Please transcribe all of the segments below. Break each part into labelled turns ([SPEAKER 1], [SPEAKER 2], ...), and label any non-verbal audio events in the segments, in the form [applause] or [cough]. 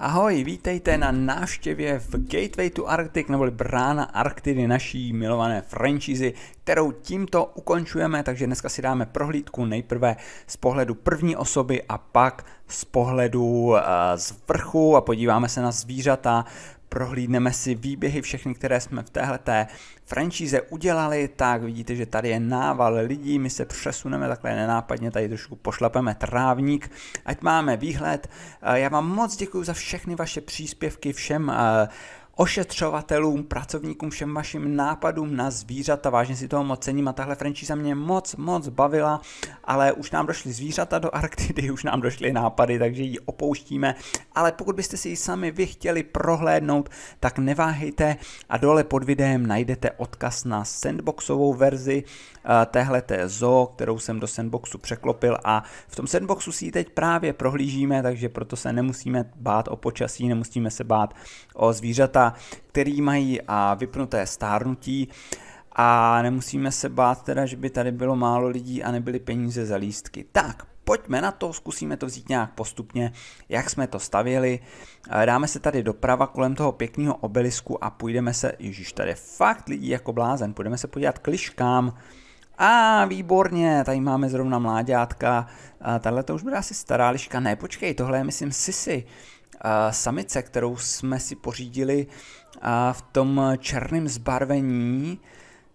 [SPEAKER 1] Ahoj, vítejte na návštěvě v Gateway to Arctic, neboli brána Arktidy naší milované franchise, kterou tímto ukončujeme, takže dneska si dáme prohlídku nejprve z pohledu první osoby a pak z pohledu eh, z vrchu a podíváme se na zvířata, Prohlídneme si výběhy všechny, které jsme v téhleté franšíze udělali, tak vidíte, že tady je nával lidí, my se přesuneme takhle nenápadně, tady trošku pošlapeme trávník, ať máme výhled. Eh, já vám moc děkuji za všechny vaše příspěvky, všem eh, ošetřovatelům, pracovníkům, všem vašim nápadům na zvířata. Vážně si toho moc cením a tahle franšíza mě moc, moc bavila, ale už nám došly zvířata do Arktidy, už nám došly nápady, takže ji opouštíme. Ale pokud byste si ji sami vy chtěli prohlédnout, tak neváhejte a dole pod videem najdete odkaz na sandboxovou verzi eh, téhle zoo, kterou jsem do sandboxu překlopil a v tom sandboxu si ji teď právě prohlížíme, takže proto se nemusíme bát o počasí, nemusíme se bát o zvířata, který mají a vypnuté stárnutí a nemusíme se bát teda, že by tady bylo málo lidí a nebyly peníze za lístky. Tak, pojďme na to, zkusíme to vzít nějak postupně, jak jsme to stavěli. Dáme se tady doprava kolem toho pěkného obelisku a půjdeme se, ježíš, tady je fakt lidí jako blázen, půjdeme se podívat k liškám. A výborně, tady máme zrovna mláďátka, tahle to už bude asi stará liška, ne počkej, tohle je myslím sisy, samice, kterou jsme si pořídili v tom černém zbarvení.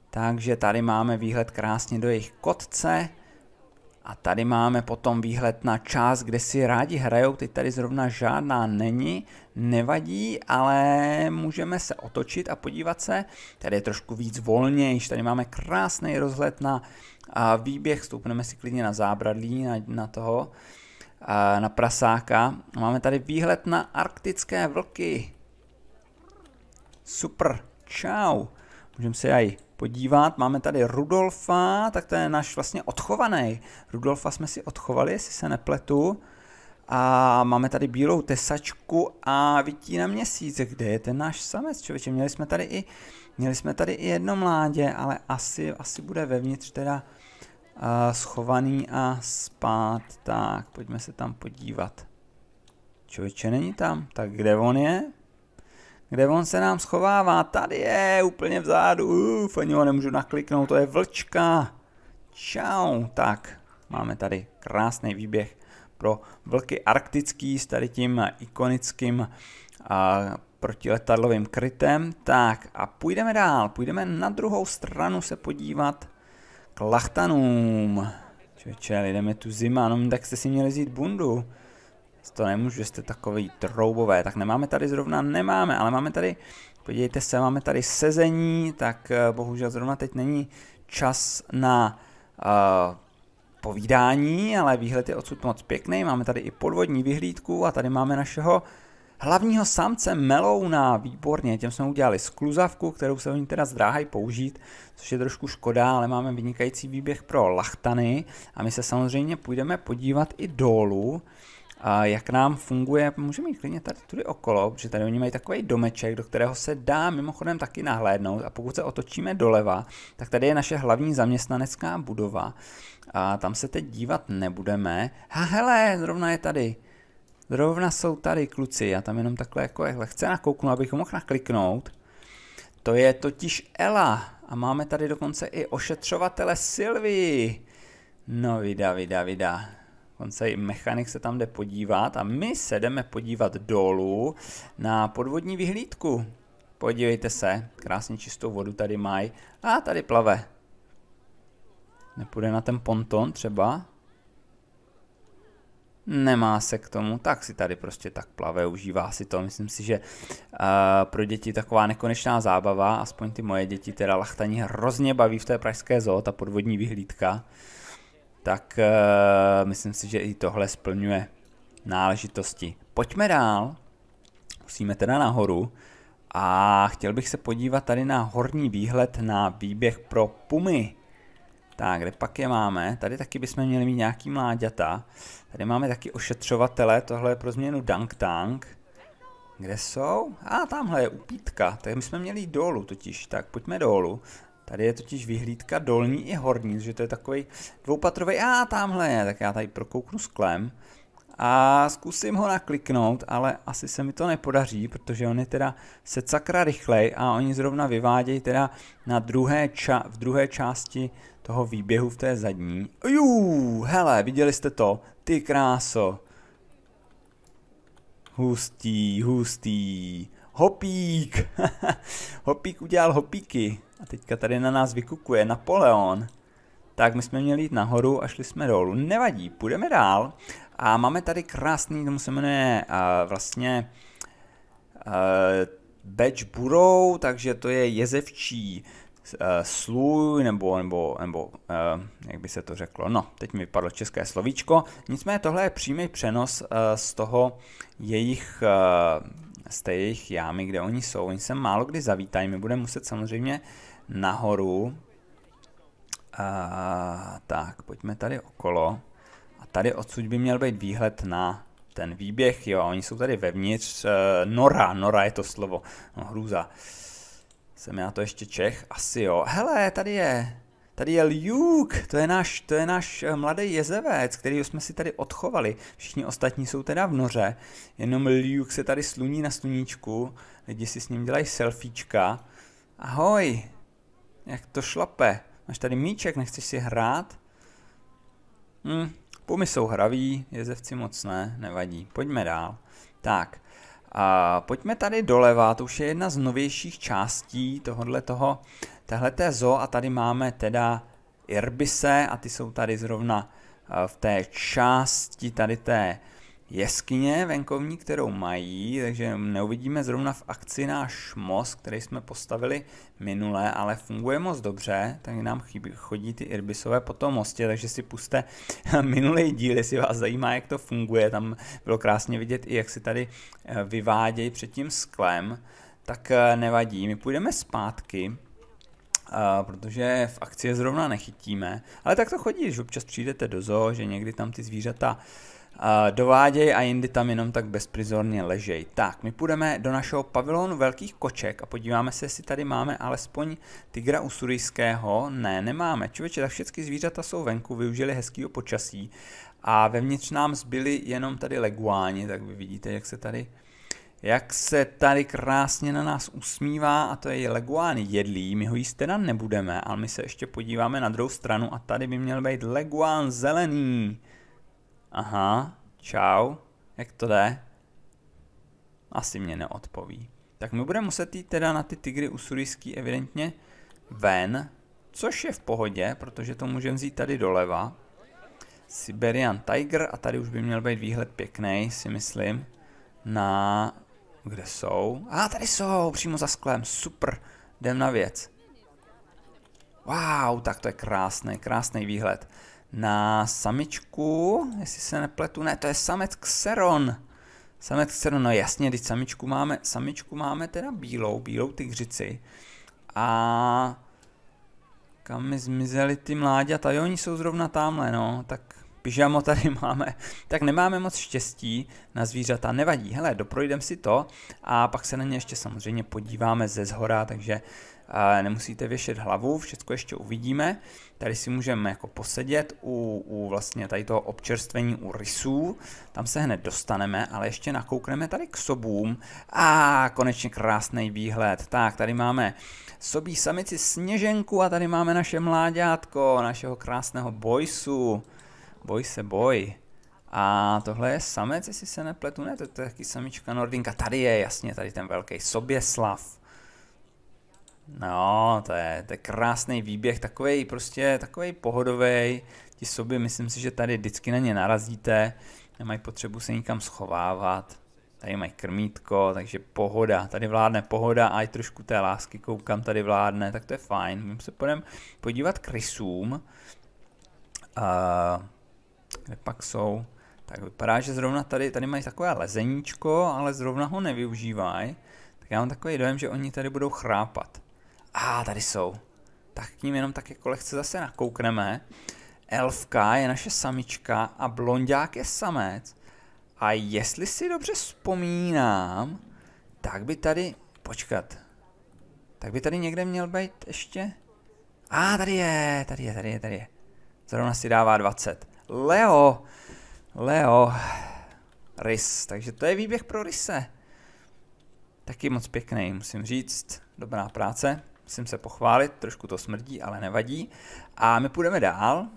[SPEAKER 1] Takže tady máme výhled krásně do jejich kotce. A tady máme potom výhled na část, kde si rádi hrajou. Teď tady zrovna žádná není, nevadí, ale můžeme se otočit a podívat se. Tady je trošku víc volnější, tady máme krásný rozhled na výběh. Stoupneme si klidně na zábradlí, na, na toho na prasáka. Máme tady výhled na arktické vlky. Super, čau. Můžeme se aj podívat. Máme tady Rudolfa, tak to je náš vlastně odchovaný. Rudolfa jsme si odchovali, jestli se nepletu. A máme tady bílou tesačku a vidí na měsíc. Kde je ten náš samec, člověče? Měli jsme tady i, měli jsme tady i jedno mládě, ale asi, asi bude vevnitř teda schovaný a spát. Tak, pojďme se tam podívat. Člověče není tam. Tak kde on je? Kde on se nám schovává? Tady je, úplně vzadu. Uf, ani ho nemůžu nakliknout, to je vlčka. Čau. Tak, máme tady krásný výběh pro vlky arktický s tady tím ikonickým a, protiletadlovým krytem. Tak a půjdeme dál, půjdeme na druhou stranu se podívat lachtanům. Čeče, lidem je tu zima, no tak jste si měli vzít bundu. To nemůžu, že jste takový troubové. Tak nemáme tady zrovna, nemáme, ale máme tady, podívejte se, máme tady sezení, tak eh, bohužel zrovna teď není čas na uh, povídání, ale výhled je odsud moc pěkný. Máme tady i podvodní vyhlídku a tady máme našeho Hlavního samce melouna, výborně, těm jsme udělali skluzavku, kterou se oni teda zdráhají použít, což je trošku škoda, ale máme vynikající výběh pro lachtany a my se samozřejmě půjdeme podívat i dolů, jak nám funguje, můžeme jít klidně tady tudy okolo, protože tady oni mají takový domeček, do kterého se dá mimochodem taky nahlédnout a pokud se otočíme doleva, tak tady je naše hlavní zaměstnanecká budova a tam se teď dívat nebudeme. Ha hele, zrovna je tady. Zrovna jsou tady kluci, já tam jenom takhle jako lehce nakouknu, abych mohl nakliknout. To je totiž Ela a máme tady dokonce i ošetřovatele Sylvii. No vida, vida, vida. Dokonce i mechanik se tam jde podívat a my se jdeme podívat dolů na podvodní vyhlídku. Podívejte se, krásně čistou vodu tady mají. A tady plave. Nepůjde na ten ponton třeba nemá se k tomu, tak si tady prostě tak plave, užívá si to. Myslím si, že uh, pro děti taková nekonečná zábava, aspoň ty moje děti, teda lachtaní hrozně baví v té pražské zoo, ta podvodní vyhlídka, tak uh, myslím si, že i tohle splňuje náležitosti. Pojďme dál, musíme teda nahoru a chtěl bych se podívat tady na horní výhled na výběh pro pumy. Tak, kde pak je máme? Tady taky bychom měli mít nějaký mláďata. Tady máme taky ošetřovatele, tohle je pro změnu Dunk Tank. Kde jsou? A ah, tamhle je upítka, tak my jsme měli jít dolů totiž, tak pojďme dolů. Tady je totiž vyhlídka dolní i horní, že to je takový dvoupatrový. A ah, tamhle je, tak já tady prokouknu sklem a zkusím ho nakliknout, ale asi se mi to nepodaří, protože on je teda se sakra rychlej a oni zrovna vyvádějí teda na druhé ča- v druhé části toho výběhu v té zadní. Jú, hele, viděli jste to? Ty kráso. Hustý, hustý. Hopík. [laughs] hopík udělal hopíky. A teďka tady na nás vykukuje Napoleon tak my jsme měli jít nahoru a šli jsme dolů. Nevadí, půjdeme dál. A máme tady krásný, tomu se jmenuje uh, vlastně uh, Beč Burou, takže to je jezevčí uh, sluj, nebo, nebo, nebo uh, jak by se to řeklo, no, teď mi vypadlo české slovíčko. Nicméně tohle je přímý přenos uh, z toho jejich, uh, z té jejich jámy, kde oni jsou. Oni se málo kdy zavítají, my budeme muset samozřejmě nahoru, a, tak, pojďme tady okolo. A tady odsud by měl být výhled na ten výběh, jo, oni jsou tady vevnitř. Eh, nora, nora je to slovo. No, hrůza. Jsem já to ještě Čech? Asi jo. Hele, tady je. Tady je Luke, to je náš, to je náš eh, mladý jezevec, který jsme si tady odchovali. Všichni ostatní jsou teda v noře, jenom Luke se tady sluní na sluníčku, lidi si s ním dělají selfiečka. Ahoj, jak to šlape. Máš tady míček, nechceš si hrát? Hm, pumy jsou hraví, jezevci moc ne, nevadí. Pojďme dál. Tak, a pojďme tady doleva, to už je jedna z novějších částí tohohle toho, téhleté zoo a tady máme teda Irbise a ty jsou tady zrovna eh, v té části tady té jeskyně venkovní, kterou mají, takže neuvidíme zrovna v akci náš most, který jsme postavili minule, ale funguje moc dobře, tak nám chybí, chodí ty irbisové po tom mostě, takže si puste [laughs] minulý díl, jestli vás zajímá, jak to funguje, tam bylo krásně vidět i jak si tady eh, vyvádějí před tím sklem, tak eh, nevadí, my půjdeme zpátky, Uh, protože v akci je zrovna nechytíme. Ale tak to chodí, že občas přijdete do zoo, že někdy tam ty zvířata dovádějí a jindy tam jenom tak bezprizorně ležejí. Tak, my půjdeme do našeho pavilonu velkých koček a podíváme se, jestli tady máme alespoň tygra usurijského. Ne, nemáme. Čověče, tak všechny zvířata jsou venku, využili hezkýho počasí a vevnitř nám zbyli jenom tady leguáni, tak vy vidíte, jak se tady jak se tady krásně na nás usmívá a to je leguán jedlý, my ho jíst teda nebudeme, ale my se ještě podíváme na druhou stranu a tady by měl být leguán zelený. Aha, čau, jak to jde? Asi mě neodpoví. Tak my budeme muset jít teda na ty tygry usurijský evidentně ven, což je v pohodě, protože to můžeme vzít tady doleva. Siberian Tiger a tady už by měl být výhled pěkný, si myslím, na... Kde jsou? A ah, tady jsou, přímo za sklem, super, jdem na věc. Wow, tak to je krásný, krásný výhled na samičku, jestli se nepletu, ne, to je samec Xeron. Samec Xeron, no jasně, teď samičku máme, samičku máme teda bílou, bílou tygřici. A kam mi zmizely ty mláďata, jo, oni jsou zrovna tamhle, no, tak pyžamo tady [laughs] máme, tak nemáme moc štěstí na zvířata, nevadí, hele, doprojdem si to a pak se na ně ještě samozřejmě podíváme ze zhora, takže nemusíte věšet hlavu, všechno ještě uvidíme. Tady si můžeme jako posedět u, u vlastně tady toho občerstvení u rysů, tam se hned dostaneme, ale ještě nakoukneme tady k sobům. A konečně krásný výhled. Tak, tady máme sobí samici Sněženku a tady máme naše mláďátko, našeho krásného bojsu. Boj se boj. A tohle je samec, jestli se nepletu, ne, to je taky samička Nordinka. Tady je jasně, tady ten velký Soběslav. No, to je, to je krásný výběh, takový prostě, takový pohodový. Ti soby, myslím si, že tady vždycky na ně narazíte, nemají potřebu se nikam schovávat. Tady mají krmítko, takže pohoda. Tady vládne pohoda a i trošku té lásky koukám, tady vládne, tak to je fajn. My se půjdeme podívat k rysům. Uh, kde pak jsou? Tak vypadá, že zrovna tady, tady mají takové lezeníčko, ale zrovna ho nevyužívají. Tak já mám takový dojem, že oni tady budou chrápat. A ah, tady jsou. Tak k ním jenom tak jako lehce zase nakoukneme. Elfka je naše samička a blondák je samec. A jestli si dobře vzpomínám, tak by tady... Počkat. Tak by tady někde měl být ještě... A ah, tady je, tady je, tady je, tady je. Zrovna si dává 20. Leo! Leo. Rys. Takže to je výběh pro ryse. Taky moc pěkný, musím říct. Dobrá práce. Musím se pochválit, trošku to smrdí, ale nevadí. A my půjdeme dál.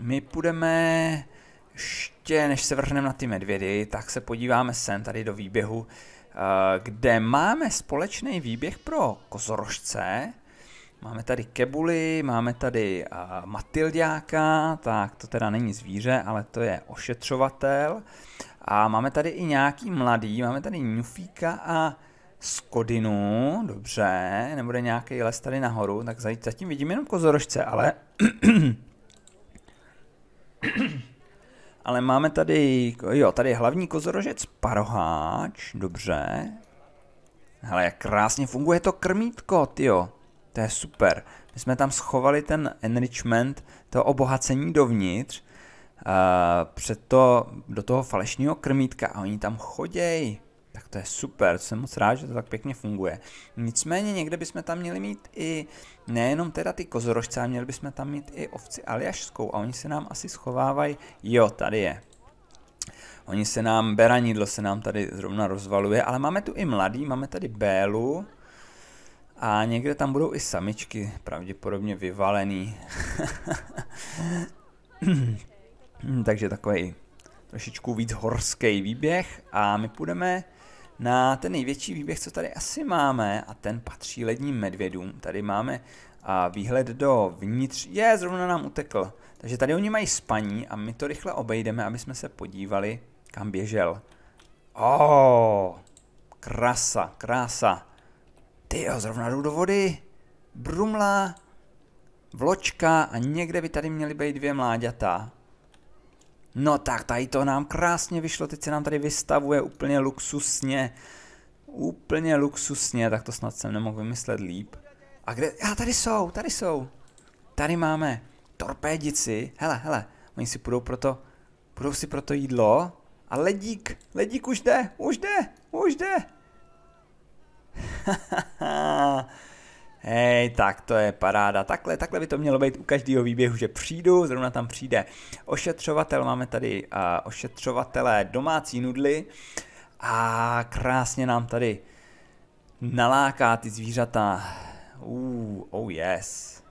[SPEAKER 1] My půjdeme ještě, než se vrhneme na ty medvědy, tak se podíváme sem tady do výběhu, eh, kde máme společný výběh pro kozorožce. Máme tady kebuly, máme tady eh, matildiáka. tak to teda není zvíře, ale to je ošetřovatel. A máme tady i nějaký mladý, máme tady ňufíka a Skodinu, dobře, nebude nějaký les tady nahoru, tak zatím vidím jenom kozorožce, ale... ale máme tady, jo, tady je hlavní kozorožec, paroháč, dobře. Hele, jak krásně funguje to krmítko, jo. To je super. My jsme tam schovali ten enrichment, to obohacení dovnitř, uh, před to, do toho falešního krmítka a oni tam chodějí. Tak to je super, jsem moc rád, že to tak pěkně funguje. Nicméně někde bychom tam měli mít i nejenom teda ty kozorožce, ale měli bychom tam mít i ovci aljašskou a oni se nám asi schovávají. Jo, tady je. Oni se nám, beranidlo se nám tady zrovna rozvaluje, ale máme tu i mladý, máme tady bélu. A někde tam budou i samičky, pravděpodobně vyvalený. [laughs] Takže takový trošičku víc horský výběh a my půjdeme na ten největší výběh, co tady asi máme, a ten patří ledním medvědům. Tady máme a výhled do vnitř. Je, zrovna nám utekl. Takže tady oni mají spaní a my to rychle obejdeme, aby jsme se podívali, kam běžel. Oh, krása, krása. Ty jo, zrovna jdu do vody. Brumla, vločka a někde by tady měly být dvě mláďata. No tak, tady to nám krásně vyšlo, teď se nám tady vystavuje úplně luxusně. Úplně luxusně, tak to snad jsem nemohl vymyslet líp. A kde? Já tady jsou, tady jsou. Tady máme torpédici. Hele, hele, oni si půjdou proto, půjdou si proto jídlo. A ledík, ledík už jde, už jde, už jde. [laughs] Hej, tak to je paráda. Takhle, takhle by to mělo být u každého výběhu, že přijdu, zrovna tam přijde ošetřovatel, máme tady uh, ošetřovatele domácí nudly a krásně nám tady naláká ty zvířata. Uh, oh yes.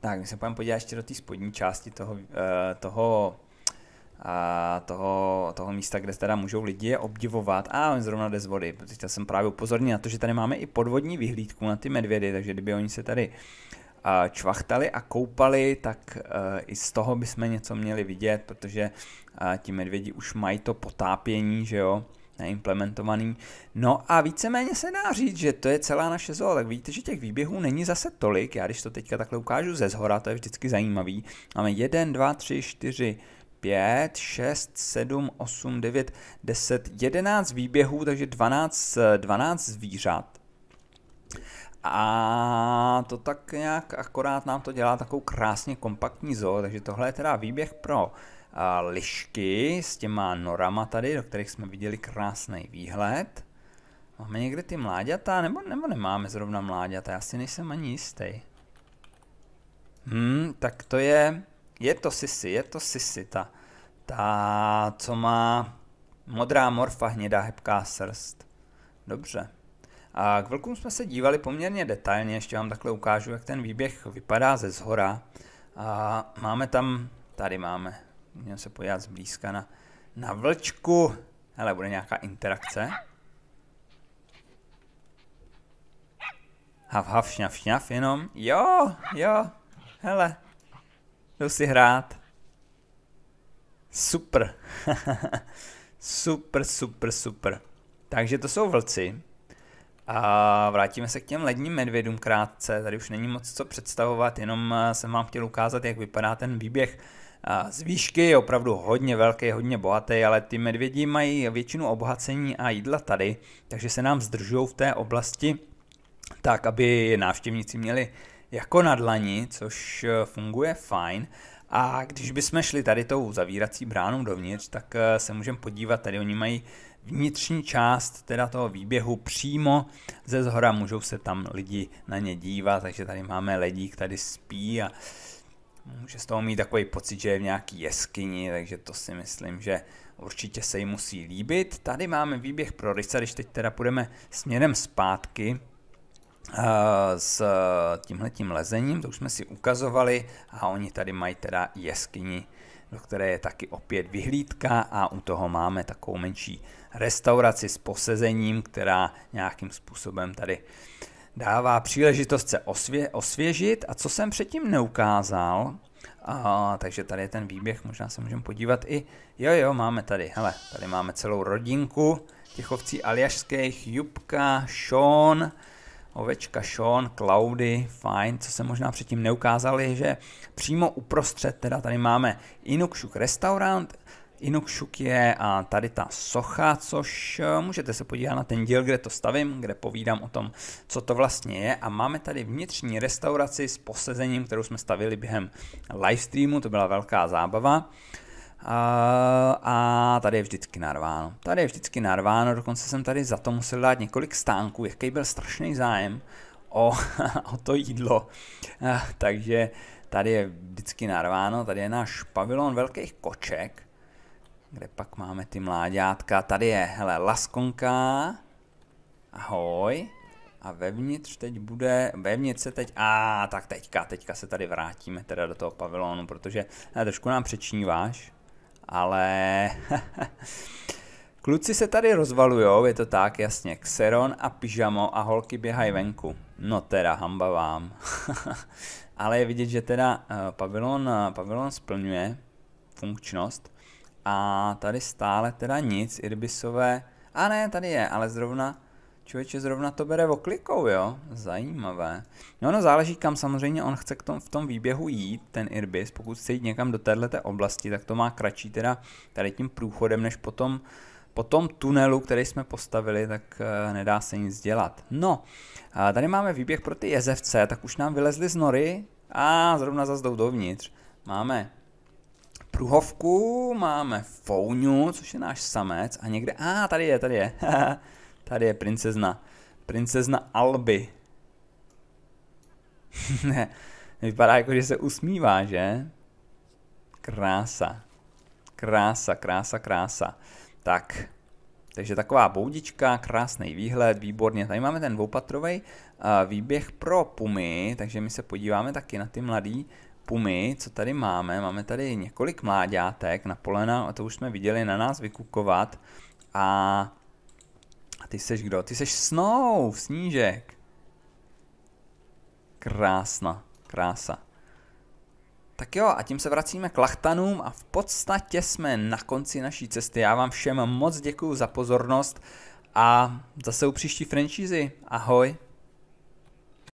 [SPEAKER 1] Tak, my se půjdeme podívat ještě do té spodní části toho, uh, toho a toho, toho místa, kde teda můžou lidi je obdivovat. A on zrovna jde z vody. Chtěl jsem právě upozornit na to, že tady máme i podvodní vyhlídku na ty medvědy, takže kdyby oni se tady čvachtali a koupali, tak e, i z toho bychom něco měli vidět, protože ti medvědi už mají to potápění, že jo, neimplementovaný. No a víceméně se dá říct, že to je celá naše zoo, tak vidíte, že těch výběhů není zase tolik, já když to teďka takhle ukážu ze zhora, to je vždycky zajímavý. Máme 1, 2, 3, 4, 5, 6, 7, 8, 9, 10, 11 výběhů, takže 12, 12 zvířat. A to tak nějak akorát nám to dělá takovou krásně kompaktní zoo, takže tohle je teda výběh pro lišky s těma norama tady, do kterých jsme viděli krásný výhled. Máme někde ty mláďata, nebo, nebo nemáme zrovna mláďata, já si nejsem ani jistý. Hmm, tak to je je to Sisi, je to Sisi, ta, ta, co má modrá morfa, hnědá, hebká srst. Dobře. A k vlkům jsme se dívali poměrně detailně, ještě vám takhle ukážu, jak ten výběh vypadá ze zhora. A máme tam, tady máme, můžeme se podívat zblízka na, na vlčku. Hele, bude nějaká interakce. Hav, hav, šňaf, šňaf, jenom. Jo, jo, hele, Jdu si hrát. Super. [laughs] super, super, super. Takže to jsou vlci. A vrátíme se k těm ledním medvědům krátce. Tady už není moc co představovat, jenom eh, jsem vám chtěl ukázat, jak vypadá ten výběh. Z výšky je opravdu hodně velký, hodně bohatý, ale ty medvědi mají většinu obohacení a jídla tady, takže se nám zdržují v té oblasti tak, aby návštěvníci měli jako na dlani, což eh, funguje fajn. A když bychom šli tady tou zavírací bránou dovnitř, tak eh, se můžeme podívat, tady oni mají vnitřní část teda toho výběhu přímo ze zhora, můžou se tam lidi na ně dívat, takže tady máme ledík, tady spí a může z toho mít takový pocit, že je v nějaký jeskyni, takže to si myslím, že určitě se jim musí líbit. Tady máme výběh pro rysa, když teď teda půjdeme směrem zpátky, s eh, tímhletím lezením, to už jsme si ukazovali a oni tady mají teda jeskyni, do které je taky opět vyhlídka a u toho máme takovou menší restauraci s posezením, která nějakým způsobem tady dává příležitost se osvě- osvěžit a co jsem předtím neukázal, a, takže tady je ten výběh, možná se můžeme podívat i, jo jo, máme tady, hele, tady máme celou rodinku těch ovcí aljašských, Jubka, Sean, ovečka Sean, Cloudy, fajn, co se možná předtím neukázali, že přímo uprostřed, teda tady máme Inukšuk restaurant, Inukšuk je a tady ta socha, což eh, můžete se podívat na ten díl, kde to stavím, kde povídám o tom, co to vlastně je. A máme tady vnitřní restauraci s posezením, kterou jsme stavili během livestreamu, to byla velká zábava a tady je vždycky narváno. Tady je vždycky narváno, dokonce jsem tady za to musel dát několik stánků, jaký byl strašný zájem o, [laughs] o to jídlo. Takže tady je vždycky narváno, tady je náš pavilon velkých koček, kde pak máme ty mláďátka. Tady je, hele, laskonka, ahoj. A vevnitř teď bude, vevnitř se teď, a tak teďka, teďka se tady vrátíme teda do toho pavilonu, protože ne, trošku nám přečníváš ale [laughs] kluci se tady rozvalujou, je to tak, jasně, Xeron a pyžamo a holky běhají venku. No teda, hamba vám. [laughs] ale je vidět, že teda pavilon, eh, pavilon eh, splňuje funkčnost a tady stále teda nic, Irbisové, a ne, tady je, ale zrovna Člověče zrovna to bere oklikou, jo? Zajímavé. No ono záleží kam samozřejmě on chce k tom, v tom výběhu jít, ten Irbis. Pokud chce jít někam do této oblasti, tak to má kratší teda tady tím průchodem, než potom po tom tunelu, který jsme postavili, tak eh, nedá se nic dělat. No, tady máme výběh pro ty jezevce, tak už nám vylezly z nory a zrovna zase jdou dovnitř. Máme pruhovku, máme founu, což je náš samec a někde, a ah, tady je, tady je. [laughs] Tady je princezna. Princezna Alby. [laughs] ne, vypadá jako, že se usmívá, že? Krása. Krása, krása, krása. Tak, takže taková boudička, krásný výhled, výborně. Tady máme ten dvoupatrový eh, výběh pro pumy, takže my se podíváme taky na ty mladý pumy, co tady máme. Máme tady několik mláďátek na polena, a to už jsme viděli na nás vykukovat. A ty seš kdo? Ty seš Snow, Snížek. Krásna, krása. Tak jo, a tím se vracíme k lachtanům a v podstatě jsme na konci naší cesty. Já vám všem moc děkuji za pozornost a zase u příští franšízy. Ahoj.